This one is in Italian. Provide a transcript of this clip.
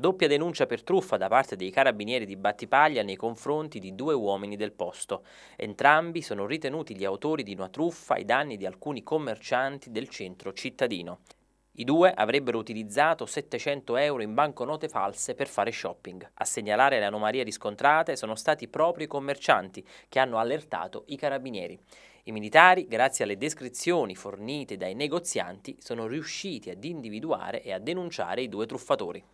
Doppia denuncia per truffa da parte dei carabinieri di Battipaglia nei confronti di due uomini del posto. Entrambi sono ritenuti gli autori di una truffa ai danni di alcuni commercianti del centro cittadino. I due avrebbero utilizzato 700 euro in banconote false per fare shopping. A segnalare le anomalie riscontrate sono stati proprio i commercianti che hanno allertato i carabinieri. I militari, grazie alle descrizioni fornite dai negozianti, sono riusciti ad individuare e a denunciare i due truffatori.